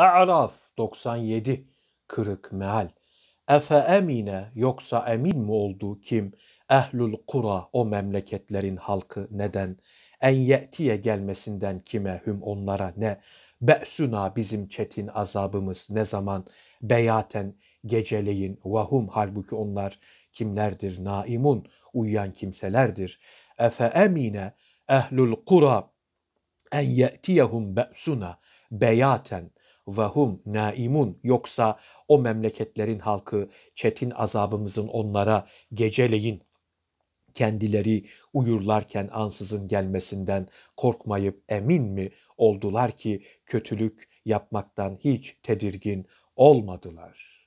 A'raf 97 kırık meal. Efe emine yoksa emin mi oldu kim? Ehlül kura o memleketlerin halkı neden? En ye'tiye gelmesinden kime hüm onlara ne? Be'suna bizim çetin azabımız ne zaman? Beyaten geceleyin vahum halbuki onlar kimlerdir? Naimun uyuyan kimselerdir. Efe emine ehlül kura en ye'tiyehum be'suna beyaten vahum naimun yoksa o memleketlerin halkı çetin azabımızın onlara geceleyin kendileri uyurlarken ansızın gelmesinden korkmayıp emin mi oldular ki kötülük yapmaktan hiç tedirgin olmadılar.''